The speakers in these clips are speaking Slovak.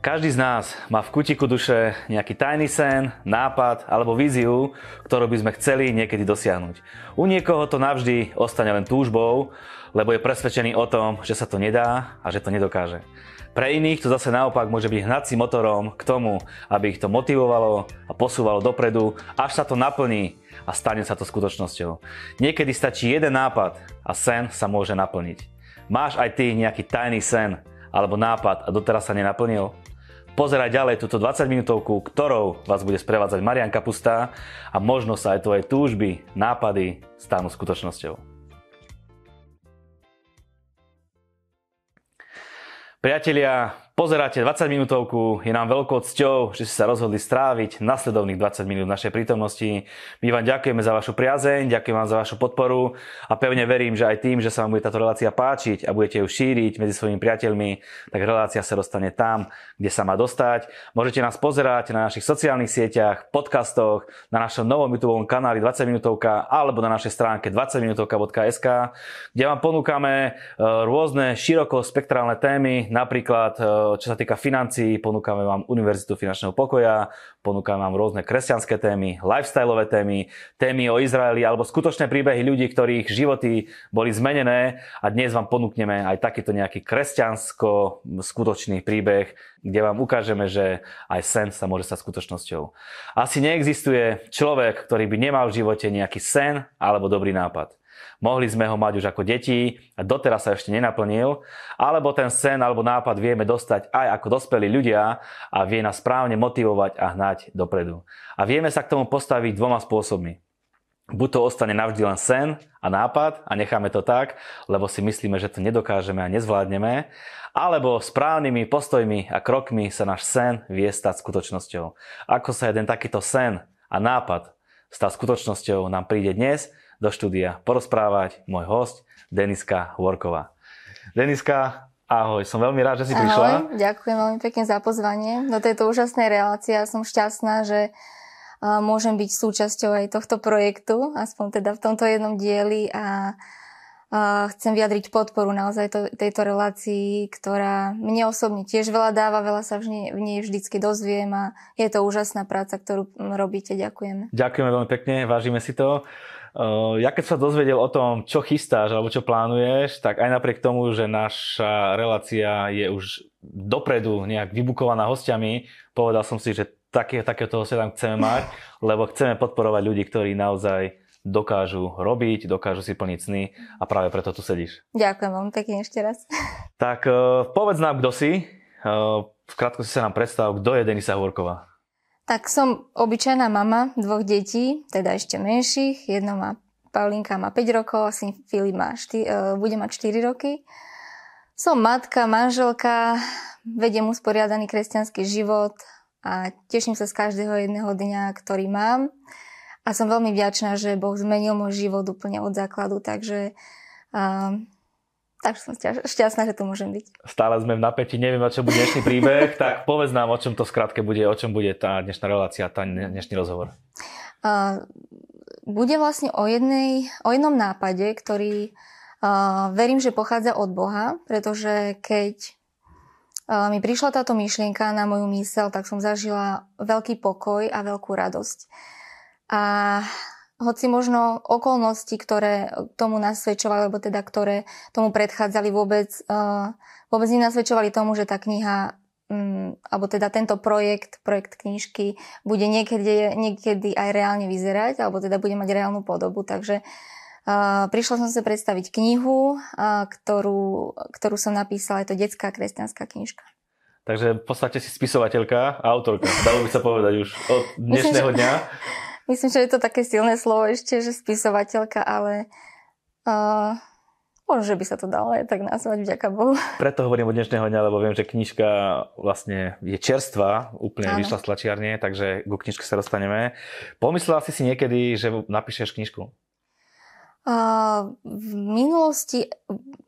Každý z nás má v kutiku duše nejaký tajný sen, nápad alebo víziu, ktorú by sme chceli niekedy dosiahnuť. U niekoho to navždy ostane len túžbou, lebo je presvedčený o tom, že sa to nedá a že to nedokáže. Pre iných to zase naopak môže byť hnacím motorom k tomu, aby ich to motivovalo a posúvalo dopredu, až sa to naplní a stane sa to skutočnosťou. Niekedy stačí jeden nápad a sen sa môže naplniť. Máš aj ty nejaký tajný sen alebo nápad a doteraz sa nenaplnil? pozerať ďalej túto 20 minútovku, ktorou vás bude sprevádzať Marian Kapusta a možno sa aj tvoje túžby, nápady stanú skutočnosťou. Priatelia, Pozeráte 20 minútovku, je nám veľkou cťou, že ste sa rozhodli stráviť nasledovných 20 minút našej prítomnosti. My vám ďakujeme za vašu priazeň, ďakujem vám za vašu podporu a pevne verím, že aj tým, že sa vám bude táto relácia páčiť a budete ju šíriť medzi svojimi priateľmi, tak relácia sa dostane tam, kde sa má dostať. Môžete nás pozerať na našich sociálnych sieťach, podcastoch, na našom novom YouTube kanáli 20 minútovka alebo na našej stránke 20 minútovka.sk, kde vám ponúkame eh, rôzne širokospektrálne témy, napríklad eh, čo sa týka financií, ponúkame vám Univerzitu finančného pokoja, ponúkame vám rôzne kresťanské témy, lifestyleové témy, témy o Izraeli alebo skutočné príbehy ľudí, ktorých životy boli zmenené a dnes vám ponúkneme aj takýto nejaký kresťansko skutočný príbeh, kde vám ukážeme, že aj sen sa môže stať skutočnosťou. Asi neexistuje človek, ktorý by nemal v živote nejaký sen alebo dobrý nápad mohli sme ho mať už ako deti a doteraz sa ešte nenaplnil, alebo ten sen alebo nápad vieme dostať aj ako dospelí ľudia a vie nás správne motivovať a hnať dopredu. A vieme sa k tomu postaviť dvoma spôsobmi. Buď to ostane navždy len sen a nápad a necháme to tak, lebo si myslíme, že to nedokážeme a nezvládneme, alebo správnymi postojmi a krokmi sa náš sen vie stať skutočnosťou. Ako sa jeden takýto sen a nápad stá skutočnosťou nám príde dnes, do štúdia porozprávať môj host Deniska Horková. Deniska, Ahoj, som veľmi rád, že si Ahoj, prišla. Ahoj, ďakujem veľmi pekne za pozvanie do no, tejto úžasnej relácie. Ja som šťastná, že môžem byť súčasťou aj tohto projektu, aspoň teda v tomto jednom dieli a Eh, chcem vyjadriť podporu naozaj to, tejto relácii, ktorá mne osobne tiež veľa dáva, veľa sa v nej, v nej vždycky dozviem a je to úžasná práca, ktorú mm, robíte. ďakujem. Ďakujeme veľmi pekne, vážime si to. Eh, ja keď sa dozvedel o tom, čo chystáš alebo čo plánuješ, tak aj napriek tomu, že naša relácia je už dopredu nejak vybukovaná hostiami, povedal som si, že také, takéhoto hostia tam chceme mať, lebo chceme podporovať ľudí, ktorí naozaj dokážu robiť, dokážu si plniť sny a práve preto tu sedíš. Ďakujem veľmi pekne ešte raz. Tak e, povedz nám, kto si. E, v krátko si sa nám predstav, kto je Denisa Hvorková. Tak som obyčajná mama dvoch detí, teda ešte menších. Jedno má Paulinka má 5 rokov, syn Filip má 4, e, bude mať 4 roky. Som matka, manželka, vediem usporiadaný kresťanský život a teším sa z každého jedného dňa, ktorý mám. A som veľmi vďačná, že Boh zmenil môj život úplne od základu, takže... Um, tak som šťastná, že tu môžem byť. Stále sme v napätí, neviem, o čom bude dnešný príbeh, tak povedz nám, o čom to skrátke bude, o čom bude tá dnešná relácia, tá dnešný rozhovor. Uh, bude vlastne o, jednej, o jednom nápade, ktorý uh, verím, že pochádza od Boha, pretože keď uh, mi prišla táto myšlienka na moju mysel, tak som zažila veľký pokoj a veľkú radosť. A hoci možno okolnosti, ktoré tomu nasvedčovali, alebo teda ktoré tomu predchádzali vôbec, eh, vôbec nenasvedčovali tomu, že tá kniha mm, alebo teda tento projekt, projekt knižky bude niekedy, niekedy aj reálne vyzerať, alebo teda bude mať reálnu podobu. Takže uh, prišla som sa predstaviť knihu, uh, ktorú, ktorú som napísala, je to detská kresťanská knižka. Takže v podstate si spisovateľka a autorka, dalo by sa povedať už od dnešného dňa. Myslím, že je to také silné slovo ešte, že spisovateľka, ale uh, možno, že by sa to dalo aj tak nazvať, vďaka Bohu. Preto hovorím o dnešného dňa, lebo viem, že knižka vlastne je čerstvá, úplne ano. vyšla z tlačiarne, takže ku knižke sa dostaneme. Pomyslela si si niekedy, že napíšeš knižku? Uh, v minulosti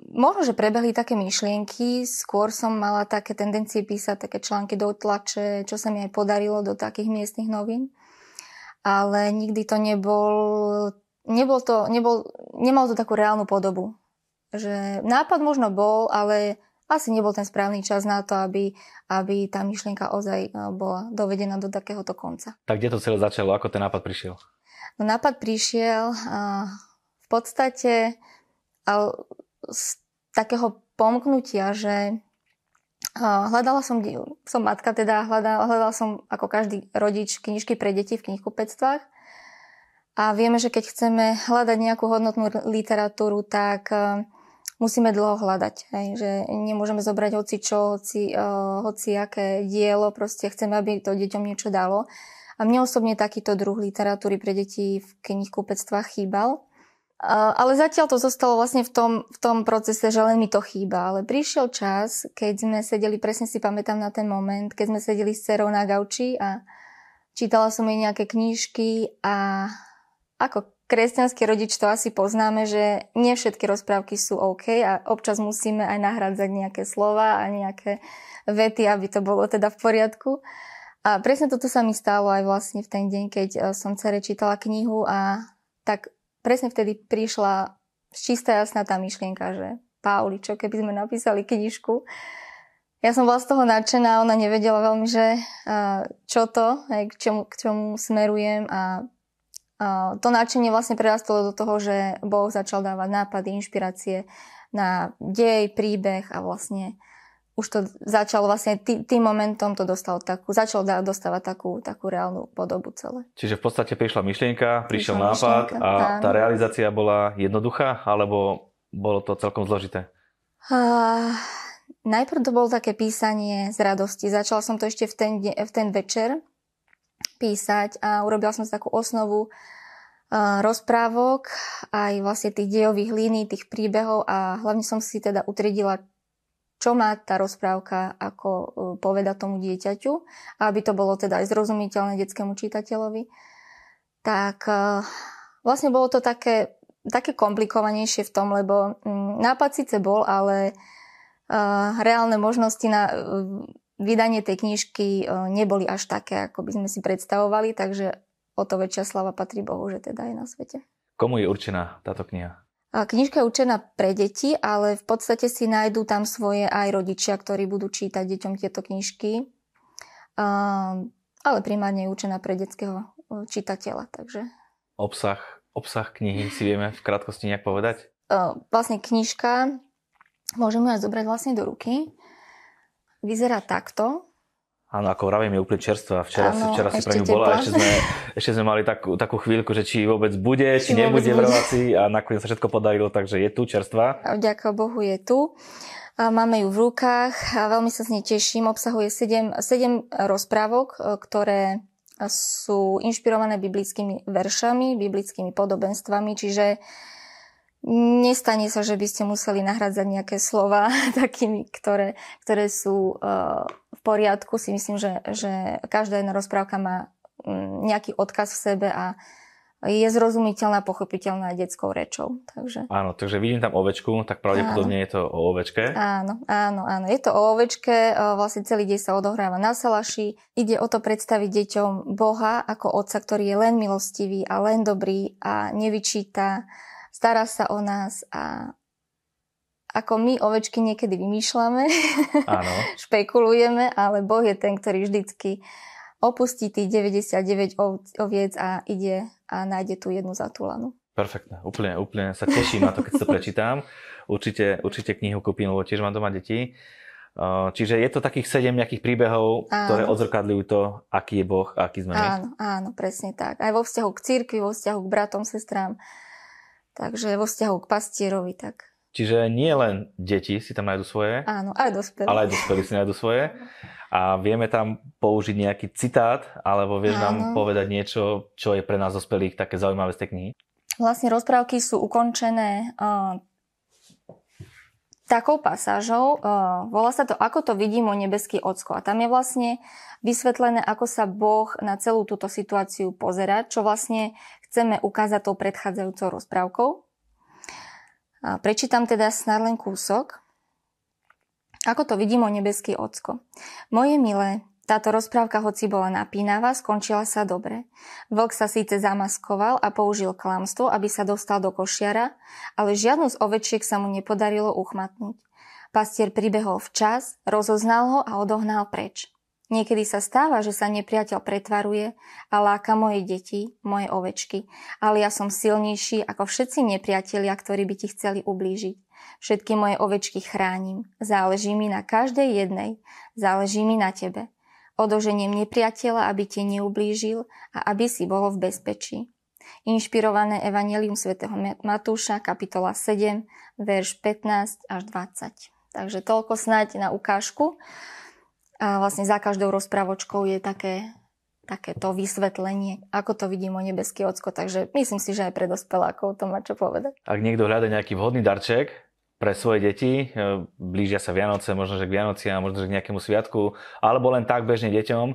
možno, že prebehli také myšlienky, skôr som mala také tendencie písať také články do tlače, čo sa mi aj podarilo do takých miestnych novín ale nikdy to nebol, nebol to, nebol, nemal to takú reálnu podobu. Že nápad možno bol, ale asi nebol ten správny čas na to, aby, aby tá myšlienka ozaj eh, bola dovedená do takéhoto konca. Tak kde to celé začalo? Ako ten nápad prišiel? No nápad prišiel a eh, v podstate a z takého pomknutia, že hľadala som, som matka teda, hľadala, hľadala som ako každý rodič knižky pre deti v knihkupectvách. A vieme, že keď chceme hľadať nejakú hodnotnú literatúru, tak e, musíme dlho hľadať. Hej, že nemôžeme zobrať hoci čo, hoci, e, hoci aké dielo, proste chceme, aby to deťom niečo dalo. A mne osobne takýto druh literatúry pre deti v knihkupectvách chýbal. Eh, ale zatiaľ to zostalo vlastne v tom, v tom procese, že len mi to chýba. Ale prišiel čas, keď sme sedeli, presne si pamätám na ten moment, keď sme sedeli s cerou na gauči a čítala som jej nejaké knížky a ako kresťanský rodič to asi poznáme, že nie všetky rozprávky sú OK a občas musíme aj nahrádzať nejaké slova a nejaké vety, aby to bolo teda v poriadku. A presne toto sa mi stalo aj vlastne v ten deň, keď eh, som cere čítala knihu a tak presne vtedy prišla čistá jasná tá myšlienka, že Pauli, čo keby sme napísali knižku. Ja som bola z toho nadšená, ona nevedela veľmi, že čo to, k čomu, k čomu smerujem a to nadšenie vlastne prerastlo do toho, že Boh začal dávať nápady, inšpirácie na dej, príbeh a vlastne už to začalo vlastne tý, tým momentom to dostalo takú, začalo dostávať takú, takú reálnu podobu celé. Čiže v podstate prišla myšlienka, prišiel prišla nápad myšlienka, a tá realizácia bola jednoduchá alebo bolo to celkom zložité? Uh, najprv to bolo také písanie z radosti. Začala som to ešte v ten, v ten večer písať a urobila som si takú osnovu rozprávok, aj vlastne tých dejových línií, tých príbehov a hlavne som si teda utriedila čo má tá rozprávka ako e, poveda tomu dieťaťu, aby to bolo teda aj zrozumiteľné detskému čitateľovi. Tak e, vlastne bolo to také, také komplikovanejšie v tom, lebo mm, nápad síce bol, ale e, reálne možnosti na vydanie tej knižky neboli až také, ako by sme si predstavovali, takže o to väčšia slava patrí Bohu, že teda je na svete. Komu je určená táto kniha? Knižka je určená pre deti, ale v podstate si nájdú tam svoje aj rodičia, ktorí budú čítať deťom tieto knižky. Ale primárne je určená pre detského e, čitateľa. Takže... Obsah, obsah knihy si vieme v krátkosti nejak povedať? E, vlastne knižka, môžeme ju zobrať vlastne do ruky. Vyzerá takto. Áno, ako vravím, je úplne čerstvá. Včera, ano, včera si pre ňu bola, ešte sme, ešte sme mali takú, takú chvíľku, že či vôbec bude, či, či nebude v relácii a nakoniec sa všetko podarilo, takže je tu čerstvá. Ďakujem Bohu, je tu. Máme ju v rukách a veľmi sa z nej teším. Obsahuje 7, 7 rozprávok, e, ktoré sú inšpirované biblickými veršami, biblickými podobenstvami, čiže Nestane sa, že by ste museli nahradzať nejaké slova takými, ktoré, ktoré sú uh, v poriadku. Si myslím, že, že každá jedna rozprávka má mm, nejaký odkaz v sebe a je zrozumiteľná, pochopiteľná detskou rečou. Takže... Áno, takže vidím tam ovečku, tak pravdepodobne áno. je to o ovečke. Áno, áno, áno. Je to o ovečke, e, vlastne celý deň sa odohráva na Salaši. Ide o to predstaviť deťom Boha ako otca, ktorý je len milostivý a len dobrý a nevyčíta stará sa o nás a ako my ovečky niekedy vymýšľame, Áno. špekulujeme, ale Boh je ten, ktorý vždycky opustí tých 99 oviec a ide a nájde tú jednu zatúlanú. Perfektne, úplne, úplne sa teším na to, keď to prečítam. Určite, určite knihu kúpim, lebo tiež mám doma deti. Čiže je to takých sedem nejakých príbehov, áno. ktoré odzrkadľujú to, aký je Boh a aký sme my. Áno, áno, presne tak. Aj vo vzťahu k cirkvi, vo vzťahu k bratom, sestrám, Takže vo vzťahu k pastierovi tak. Čiže nie len deti si tam nájdu svoje. Áno, aj dospelí. Ale aj dospelí si nájdu svoje. A vieme tam použiť nejaký citát, alebo vieš Áno. nám povedať niečo, čo je pre nás dospelých také zaujímavé z tej knihy? Vlastne rozprávky sú ukončené uh, takou pasážou, uh, volá sa to Ako to vidí môj nebeský ocko. A tam je vlastne vysvetlené, ako sa Boh na celú túto situáciu pozera, čo vlastne chceme ukázať tou predchádzajúcou rozprávkou. Uh, prečítam teda snad len kúsok. Ako to vidí môj nebeský ocko. Moje milé, táto rozprávka, hoci bola napínavá, skončila sa dobre. Vlk sa síce zamaskoval a použil klamstvo, aby sa dostal do košiara, ale žiadnu z ovečiek sa mu nepodarilo uchmatnúť. Pastier pribehol včas, rozoznal ho a odohnal preč. Niekedy sa stáva, že sa nepriateľ pretvaruje a láka moje deti, moje ovečky, ale ja som silnejší ako všetci nepriatelia, ktorí by ti chceli ublížiť. Všetky moje ovečky chránim, záleží mi na každej jednej, záleží mi na tebe odoženiem nepriateľa, aby ti neublížil a aby si bolo v bezpečí. Inšpirované Evangelium svätého Matúša, kapitola 7, verš 15 až 20. Takže toľko snáď na ukážku. A vlastne za každou rozprávočkou je také, takéto vysvetlenie, ako to vidí môj nebeský ocko. Takže myslím si, že aj pre dospelákov to má čo povedať. Ak niekto hľada nejaký vhodný darček, pre svoje deti. E, blížia sa Vianoce, možno že k a možno že k nejakému sviatku, alebo len tak bežne deťom.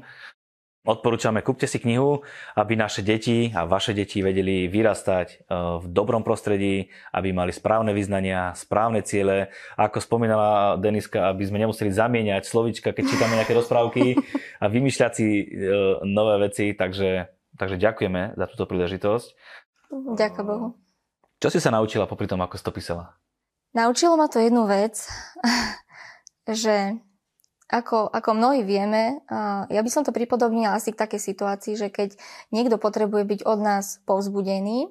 Odporúčame, kúpte si knihu, aby naše deti a vaše deti vedeli vyrastať e, v dobrom prostredí, aby mali správne vyznania, správne ciele. ako spomínala Deniska, aby sme nemuseli zamieňať slovička, keď čítame nejaké rozprávky a vymýšľať si e, nové veci. Takže, takže ďakujeme za túto príležitosť. Ďakujem Bohu. Čo si sa naučila popri tom, ako si to písala? Naučilo ma to jednu vec, že ako, ako mnohí vieme, ja by som to pripodobnila asi k takej situácii, že keď niekto potrebuje byť od nás povzbudený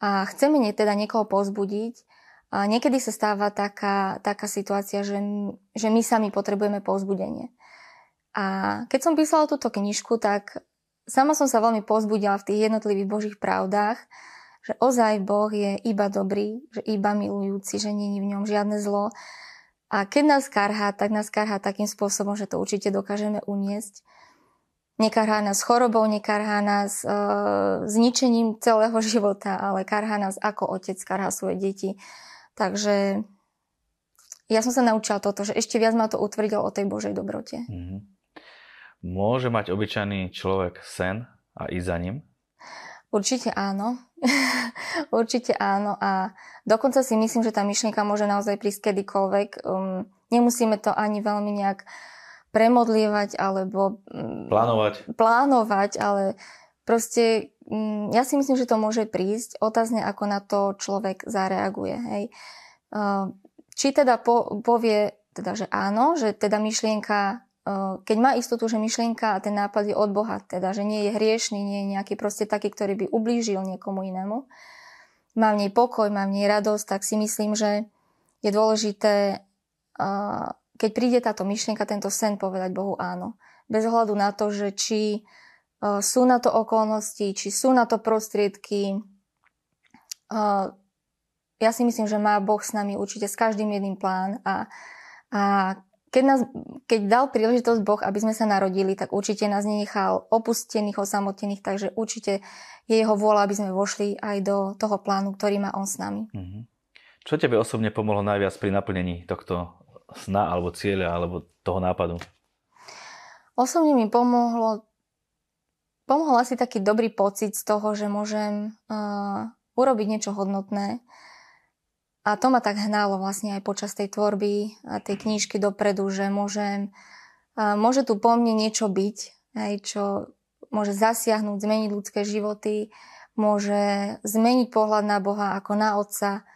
a chceme teda niekoho povzbudiť, a niekedy sa stáva taká, taká situácia, že, že my sami potrebujeme povzbudenie. A keď som písala túto knižku, tak sama som sa veľmi povzbudila v tých jednotlivých Božích pravdách, že ozaj Boh je iba dobrý, že iba milujúci, že není v ňom žiadne zlo. A keď nás karhá, tak nás karhá takým spôsobom, že to určite dokážeme uniesť. Nekarhá nás chorobou, nekarhá nás e, zničením celého života, ale karhá nás ako otec karhá svoje deti. Takže ja som sa naučila toto, že ešte viac ma to utvrdilo o tej Božej dobrote. Mm-hmm. Môže mať obyčajný človek sen a ísť za ním? Určite áno. Určite áno a dokonca si myslím, že tá myšlienka môže naozaj prísť kedykoľvek. Um, nemusíme to ani veľmi nejak premodlievať alebo... Um, plánovať. Plánovať, ale proste um, ja si myslím, že to môže prísť. Otázne, ako na to človek zareaguje. Hej. Uh, či teda po, povie teda, že áno, že teda myšlienka keď má istotu, že myšlienka a ten nápad je od Boha, teda že nie je hriešný, nie je nejaký proste taký, ktorý by ublížil niekomu inému, má v nej pokoj, má v nej radosť, tak si myslím, že je dôležité, keď príde táto myšlienka, tento sen, povedať Bohu áno. Bez ohľadu na to, že či e, sú na to okolnosti, či sú na to prostriedky. E, ja si myslím, že má Boh s nami určite s každým jedným plán a, a keď, nás, keď dal príležitosť Boh, aby sme sa narodili, tak určite nás nenechal opustených, osamotených, takže určite je jeho vôľa, aby sme vošli aj do toho plánu, ktorý má On s nami. Mm-hmm. Čo tebe osobne pomohlo najviac pri naplnení tohto sna alebo cieľa alebo toho nápadu? Osobne mi pomohlo pomohol asi taký dobrý pocit z toho, že môžem uh, urobiť niečo hodnotné, a to ma tak hnalo vlastne aj počas tej tvorby a tej knížky dopredu, že môžem, môže tu po mne niečo byť, aj čo môže zasiahnuť, zmeniť ľudské životy, môže zmeniť pohľad na Boha ako na Otca.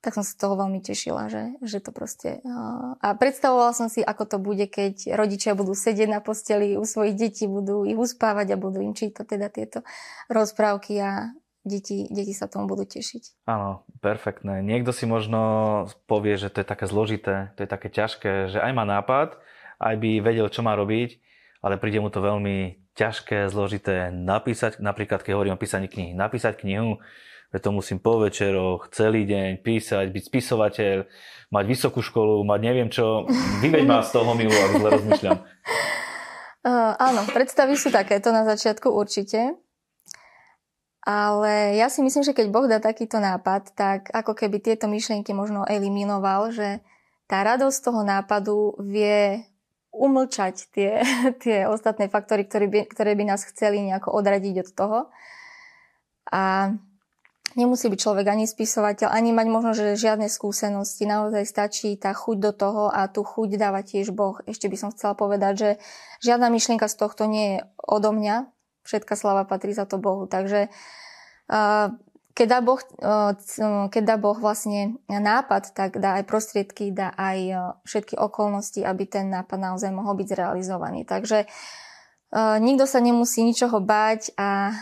Tak som sa z toho veľmi tešila, že, že to proste... A predstavovala som si, ako to bude, keď rodičia budú sedieť na posteli u svojich detí, budú ich uspávať a budú im čítať teda tieto rozprávky a, deti, deti sa tomu budú tešiť. Áno, perfektné. Niekto si možno povie, že to je také zložité, to je také ťažké, že aj má nápad, aj by vedel, čo má robiť, ale príde mu to veľmi ťažké, zložité napísať, napríklad keď hovorím o písaní knihy, napísať knihu, že to musím po večeroch, celý deň písať, byť spisovateľ, mať vysokú školu, mať neviem čo, vyveď ma z toho milu, ak zle rozmýšľam. Uh, áno, predstavy sú takéto na začiatku určite. Ale ja si myslím, že keď Boh dá takýto nápad, tak ako keby tieto myšlienky možno eliminoval, že tá radosť toho nápadu vie umlčať tie, tie ostatné faktory, ktoré by, ktoré by nás chceli nejako odradiť od toho. A nemusí byť človek ani spisovateľ, ani mať možno, že žiadne skúsenosti. Naozaj stačí tá chuť do toho a tú chuť dáva tiež Boh. Ešte by som chcela povedať, že žiadna myšlienka z tohto nie je odo mňa, všetka slava patrí za to Bohu. Takže keď dá Boh, e, e, keď dá boh vlastne nápad, tak dá aj prostriedky, dá aj e, všetky okolnosti, aby ten nápad naozaj mohol byť zrealizovaný. Takže nikto sa nemusí ničoho báť a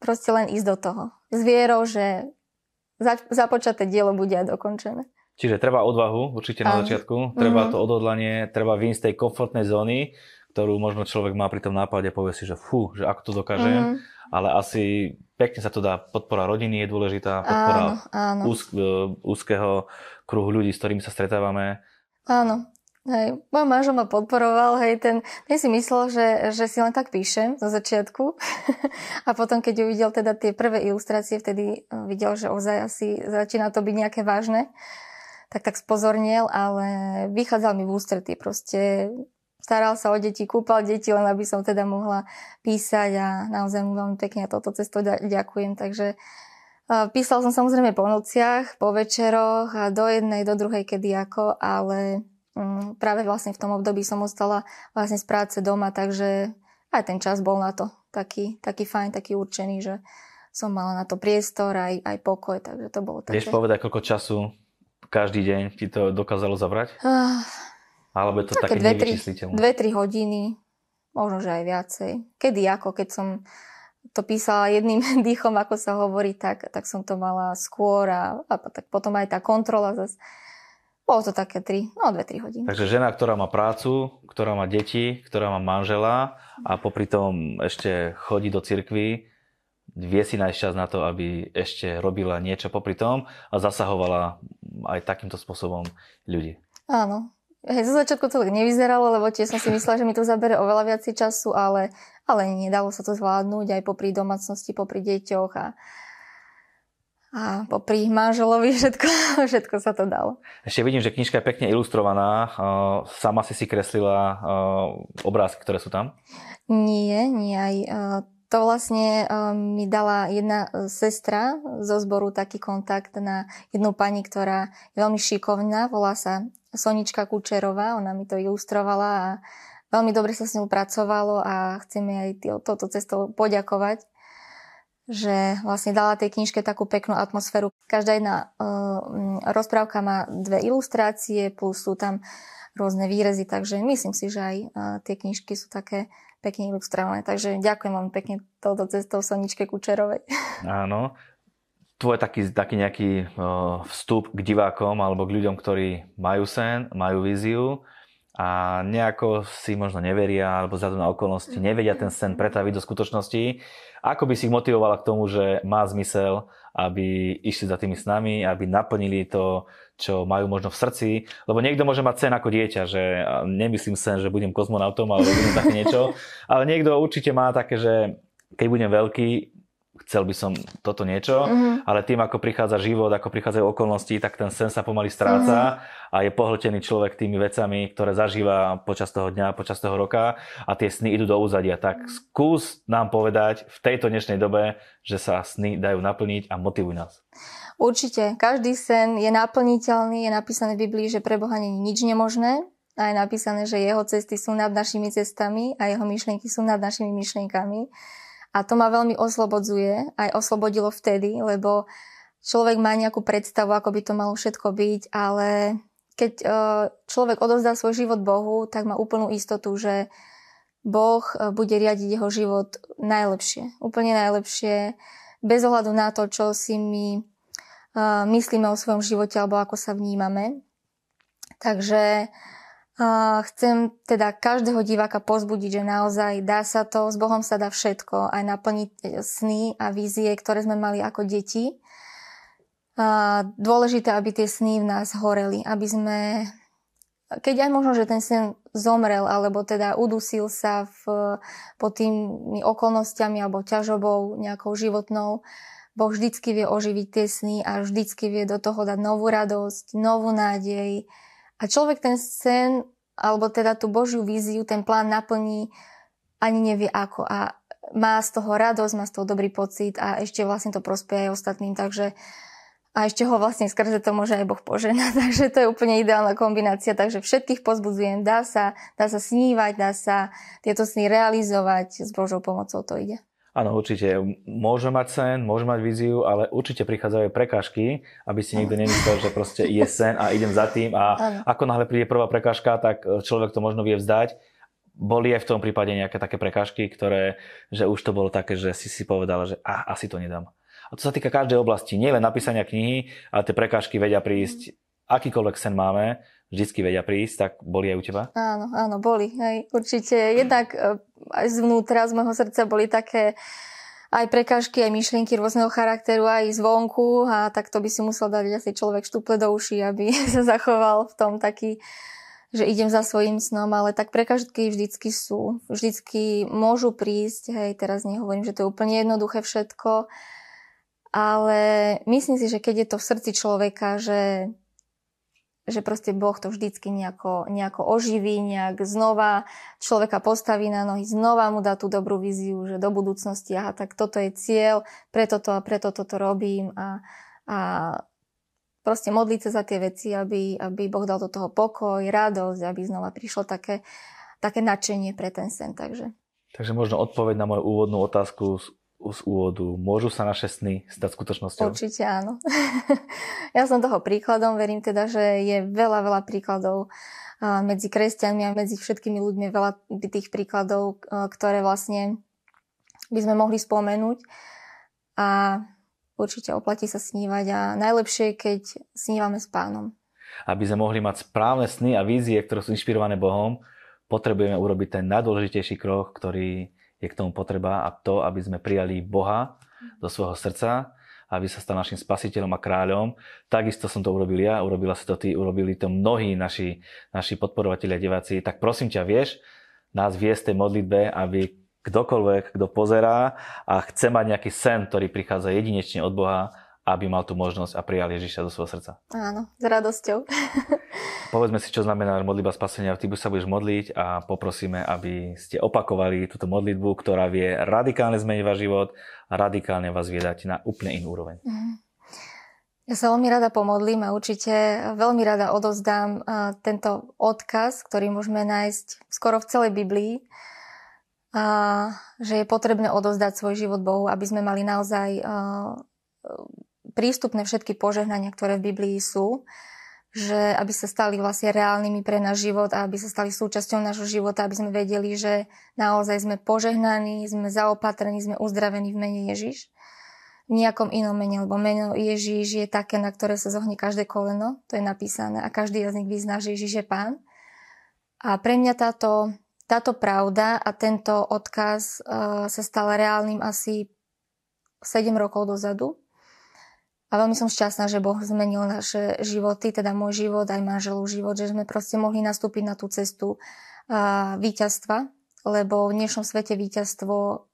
proste len ísť do toho. S vierou, že započaté dielo bude aj dokončené. Čiže treba odvahu určite na začiatku, treba mhm. to odhodlanie, treba vyjsť z tej komfortnej zóny ktorú možno človek má pri tom nápade a povie si, že fú, že ako to dokážem, mm-hmm. ale asi pekne sa to dá, podpora rodiny je dôležitá, podpora áno, áno. Úz, e, úzkeho kruhu ľudí, s ktorými sa stretávame. Áno, Hej, môj manžel ma podporoval, hej, ten, ten si myslel, že, že si len tak píšem zo začiatku a potom, keď uvidel teda tie prvé ilustrácie, vtedy e, videl, že ozaj asi začína to byť nejaké vážne, tak tak spozornil, ale vychádzal mi v ústretí, proste staral sa o deti, kúpal deti, len aby som teda mohla písať a naozaj mu veľmi pekne a toto cesto ďakujem. Takže e, písal som samozrejme po nociach, po večeroch, a do jednej, do druhej, kedy ako, ale mm, práve vlastne v tom období som ostala vlastne z práce doma, takže aj ten čas bol na to taký, taký fajn, taký určený, že som mala na to priestor aj, aj pokoj, takže to bolo také. Vieš povedať, koľko času každý deň ti to dokázalo zabrať? Uh, ah, alebo je to také, také 2 tri hodiny, možno že aj viacej. Kedy ako, keď som to písala jedným dýchom, ako sa hovorí, tak, tak som to mala skôr a, a tak potom aj tá kontrola zase. Bolo to také 3, no 2-3 hodiny. Takže žena, ktorá má prácu, ktorá má deti, ktorá má manžela a popri tom ešte chodí do cirkvy, vie si nájsť čas na to, aby ešte robila niečo popri tom a zasahovala aj takýmto spôsobom ľudí. Áno, Hej, zo začiatku to tak nevyzeralo, lebo tiež som si myslela, že mi to zabere oveľa viac času, ale, ale nedalo sa to zvládnuť aj popri domácnosti, popri deťoch a, a popri manželovi všetko, všetko sa to dalo. Ešte vidím, že knižka je pekne ilustrovaná. Sama si si kreslila obrázky, ktoré sú tam? Nie, nie. Aj to vlastne um, mi dala jedna e, sestra zo zboru taký kontakt na jednu pani, ktorá je veľmi šikovná, volá sa Sonička Kučerová, ona mi to ilustrovala a veľmi dobre sa s ňou pracovalo a chcem jej aj touto cestou poďakovať že vlastne dala tej knižke takú peknú atmosféru. Každá jedna ehm, rozprávka má dve ilustrácie, plus sú tam rôzne výrezy, takže myslím si, že aj uh, tie knižky sú také pekne ilustrované. Takže ďakujem vám pekne touto cestou Soničke Kučerovej. Áno. Tvoj taký, taký nejaký vstup k divákom alebo k ľuďom, ktorí majú sen, majú víziu a nejako si možno neveria alebo vzhľadom na okolnosti nevedia ten sen pretaviť do skutočnosti. Ako by si ich motivovala k tomu, že má zmysel, aby išli za tými nami, aby naplnili to, čo majú možno v srdci, lebo niekto môže mať sen ako dieťa, že nemyslím sen, že budem kozmonautom alebo budem také niečo, ale niekto určite má také, že keď budem veľký, chcel by som toto niečo, mm-hmm. ale tým, ako prichádza život, ako prichádzajú okolnosti, tak ten sen sa pomaly stráca mm-hmm. a je pohltený človek tými vecami, ktoré zažíva počas toho dňa, počas toho roka a tie sny idú do úzadia. Tak mhm. skús nám povedať v tejto dnešnej dobe, že sa sny dajú naplniť a motivuj nás. Určite. Každý sen je naplniteľný, je napísané v Biblii, že pre Boha nie je nič nemožné, a je napísané, že jeho cesty sú nad našimi cestami a jeho myšlienky sú nad našimi myšlienkami. A to ma veľmi oslobodzuje, aj oslobodilo vtedy, lebo človek má nejakú predstavu, ako by to malo všetko byť, ale keď e, človek odovzdá svoj život Bohu, tak má úplnú istotu, že Boh e, bude riadiť jeho život najlepšie, úplne najlepšie, bez ohľadu na to, čo si my e, myslíme o svojom živote alebo ako sa vnímame. Takže uh, Chcem teda každého diváka pozbudiť, že naozaj dá sa to, s Bohom sa dá všetko, aj naplniť e, sny a vízie, ktoré sme mali ako deti. Dôležité, aby tie sny v nás horeli, aby sme, keď aj možno, že ten sen zomrel, alebo teda udusil sa v, pod tými okolnostiami alebo ťažobou nejakou životnou, Boh vždycky vie oživiť tie sny a vždycky vie do toho dať novú radosť, novú nádej, a človek ten scén, alebo teda tú Božiu víziu, ten plán naplní ani nevie ako. A má z toho radosť, má z toho dobrý pocit a ešte vlastne to prospie aj ostatným. Takže a ešte ho vlastne skrze to môže aj Boh poženať. Takže to je úplne ideálna kombinácia. Takže všetkých pozbudzujem. Dá sa, dá sa snívať, dá sa tieto sny realizovať. S Božou pomocou to ide. Áno, určite. Môže mať sen, môže mať víziu, ale určite prichádzajú prekážky, aby si nikto nemyslel, že proste je sen a idem za tým a ano. ako náhle príde prvá prekážka, tak e, človek to možno vie vzdať. Boli aj v tom prípade nejaké také prekážky, ktoré, že už to bolo také, že si si povedal, že ah, asi to nedám. A to sa týka každej oblasti, nielen napísania knihy, ale tie prekážky vedia prísť, akýkoľvek sen máme vždycky vedia prísť, tak boli aj u teba? Áno, áno, boli. Hej. Určite eh, jednak eh, aj zvnútra, z môjho srdca boli také aj prekážky, aj myšlienky rôzneho charakteru, aj zvonku a tak to by si musel dať asi človek štuple do uší, aby sa zachoval v tom taký že idem za svojím snom, ale tak prekažky vždycky sú. Vždycky môžu prísť, hej, teraz nehovorím, že to je úplne jednoduché všetko, ale myslím si, že keď je to v srdci človeka, že že proste Boh to vždycky nejako, nejako oživí, nejak znova človeka postaví na nohy, znova mu dá tú dobrú víziu, že do budúcnosti, aha, tak toto je cieľ, preto to a preto toto robím a, a proste modliť sa za tie veci, aby, aby Boh dal do toho pokoj, radosť, aby znova prišlo také, také nadšenie pre ten sen. Takže. takže možno odpoveď na moju úvodnú otázku z úvodu? Môžu sa naše sny stať skutočnosťou? Určite áno. ja som toho príkladom, verím teda, že je veľa, veľa príkladov medzi kresťanmi a medzi všetkými ľuďmi veľa tých príkladov, ktoré vlastne by sme mohli spomenúť. A určite oplatí sa snívať a najlepšie, keď snívame s pánom. Aby sme mohli mať správne sny a vízie, ktoré sú inšpirované Bohom, potrebujeme urobiť ten najdôležitejší krok, ktorý je k tomu potreba a to, aby sme prijali Boha mhm. do svojho srdca, aby sa stal našim spasiteľom a kráľom. Takisto som to urobil ja, urobila si to ty, urobili to mnohí naši, naši podporovatelia diváci. Tak prosím ťa, vieš, nás viesť tej modlitbe, aby kdokoľvek, kto pozerá a chce mať nejaký sen, ktorý prichádza jedinečne od Boha, aby mal tú možnosť a prijal Ježiša do svojho srdca. Áno, s radosťou. Povedzme si, čo znamená modlitba spasenia. Ty sa budeš modliť a poprosíme, aby ste opakovali túto modlitbu, ktorá vie radikálne zmeniť váš život a radikálne vás viedať na úplne inú úroveň. Mhm. Ja sa veľmi rada pomodlím a určite veľmi rada odozdám eh, tento odkaz, ktorý môžeme nájsť skoro v celej Biblii, že je potrebné odozdať svoj život Bohu, aby sme mali naozaj eh, prístupné všetky požehnania, ktoré v Biblii sú že aby sa stali vlastne reálnymi pre náš život a aby sa stali súčasťou nášho života, aby sme vedeli, že naozaj sme požehnaní, sme zaopatrení, sme uzdravení v mene Ježiš. V nejakom inom mene, lebo meno Ježiš je také, na ktoré sa zohne každé koleno, to je napísané a každý jazyk vyzná, že Ježiš je pán. A pre mňa táto, táto pravda a tento odkaz uh, sa stal reálnym asi 7 rokov dozadu, a veľmi som šťastná, že Boh zmenil naše životy, teda môj život, aj manželov život, že sme proste mohli nastúpiť na tú cestu a, víťazstva, lebo v dnešnom svete víťazstvo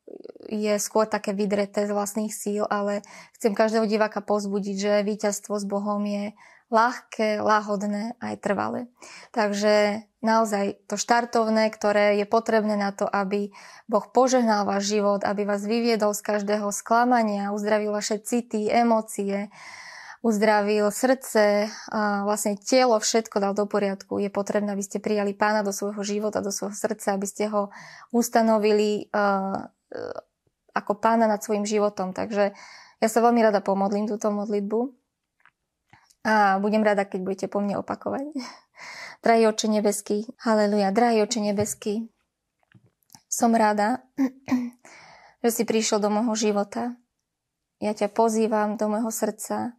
je skôr také vydreté z vlastných síl, ale chcem každého diváka pozbudiť, že víťazstvo s Bohom je ľahké, lahodné aj trvalé. Takže naozaj to štartovné, ktoré je potrebné na to, aby Boh požehnal váš život, aby vás vyviedol z každého sklamania, uzdravil vaše city, emócie, uzdravil srdce, vlastne telo, všetko dal do poriadku. Je potrebné, aby ste prijali pána do svojho života, do svojho srdca, aby ste ho ustanovili ako pána nad svojim životom. Takže ja sa veľmi rada pomodlím túto modlitbu a budem rada, keď budete po mne opakovať. Drahý oče nebeský, haleluja, drahý oče nebeský, som rada, že si prišiel do môjho života. Ja ťa pozývam do môjho srdca.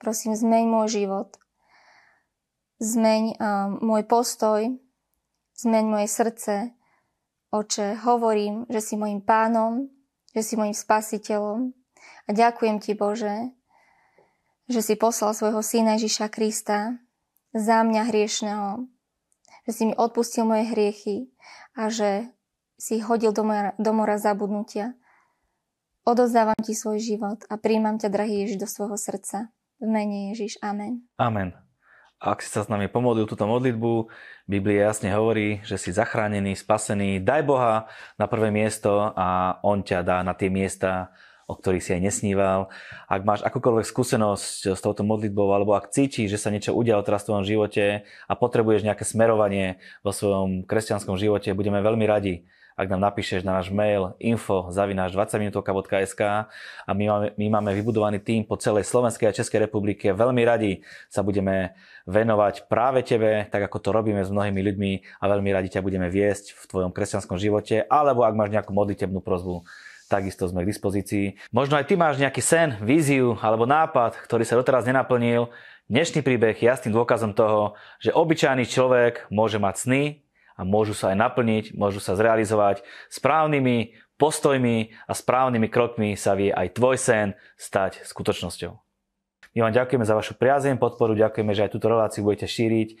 Prosím, zmeň môj život. Zmeň uh, môj postoj, zmeň moje srdce. Oče, hovorím, že si môjim pánom, že si môjim spasiteľom. A ďakujem ti, Bože, že si poslal svojho syna Ježiša Krista za mňa hriešného, že si mi odpustil moje hriechy a že si hodil do, mora, do mora zabudnutia. Odozdávam ti svoj život a príjmam ťa, drahý Ježiš, do svojho srdca. V mene Ježiš. Amen. Amen. Ak si sa s nami pomodlil túto modlitbu, Biblia jasne hovorí, že si zachránený, spasený, daj Boha na prvé miesto a On ťa dá na tie miesta, o ktorých si aj nesníval. Ak máš akúkoľvek skúsenosť s touto modlitbou, alebo ak cítiš, že sa niečo udialo teraz v tvojom živote a potrebuješ nejaké smerovanie vo svojom kresťanskom živote, budeme veľmi radi, ak nám napíšeš na náš mail info zavináš 20 minútovka.sk a my máme, my máme vybudovaný tým po celej Slovenskej a Českej republike. Veľmi radi sa budeme venovať práve tebe, tak ako to robíme s mnohými ľuďmi a veľmi radi ťa budeme viesť v tvojom kresťanskom živote alebo ak máš nejakú modlitebnú prozbu, takisto sme k dispozícii. Možno aj ty máš nejaký sen, víziu alebo nápad, ktorý sa doteraz nenaplnil. Dnešný príbeh je jasným dôkazom toho, že obyčajný človek môže mať sny a môžu sa aj naplniť, môžu sa zrealizovať správnymi postojmi a správnymi krokmi sa vie aj tvoj sen stať skutočnosťou. My vám ďakujeme za vašu priazeň, podporu, ďakujeme, že aj túto reláciu budete šíriť eh,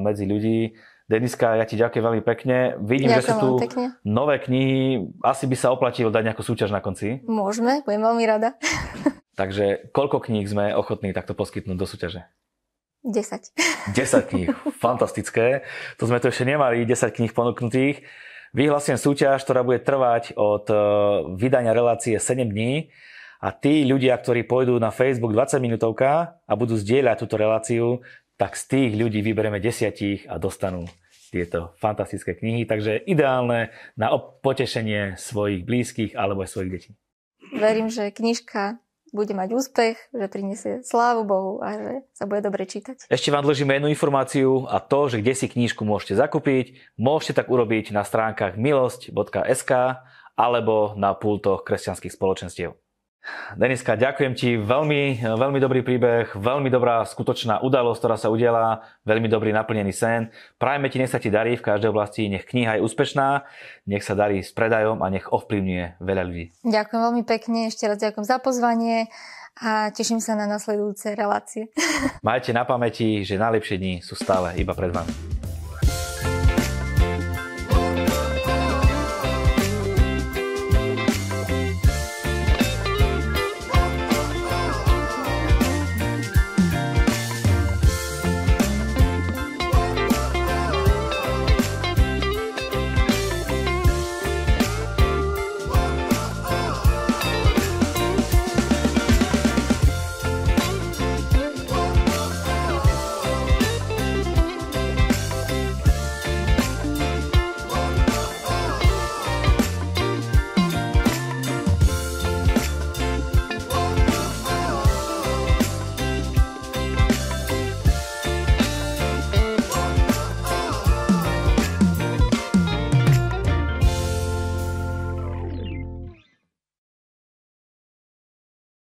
medzi ľudí Deniska, ja ti ďakujem veľmi pekne. Vidím, ďakujem že sú tu pekne. nové knihy. Asi by sa oplatilo dať nejakú súťaž na konci. Môžeme, budem veľmi rada. Takže koľko kníh sme ochotní takto poskytnúť do súťaže? 10. 10 kníh, fantastické. To sme tu ešte nemali, 10 kníh ponúknutých. Vyhlasujem súťaž, ktorá bude trvať od e, vydania relácie 7 dní. A tí ľudia, ktorí pôjdu na Facebook 20 minútovka a budú zdieľať túto reláciu, tak z tých ľudí vyberieme desiatich a dostanú tieto fantastické knihy. Takže ideálne na potešenie svojich blízkych alebo aj svojich detí. Verím, že knižka bude mať úspech, že priniesie slávu Bohu a že sa bude dobre čítať. Ešte vám dlžíme jednu informáciu a to, že kde si knižku môžete zakúpiť, môžete tak urobiť na stránkach milosť.sk alebo na pultoch kresťanských spoločenstiev. Deniska, ďakujem ti. Veľmi, veľmi dobrý príbeh, veľmi dobrá skutočná udalosť, ktorá sa udiela, veľmi dobrý naplnený sen. Prajme ti, nech sa ti darí v každej oblasti, nech kniha je úspešná, nech sa darí s predajom a nech ovplyvňuje veľa ľudí. Ďakujem veľmi pekne, ešte raz ďakujem za pozvanie a teším sa na nasledujúce relácie. Majte na pamäti, že najlepšie dni sú stále iba pred vami.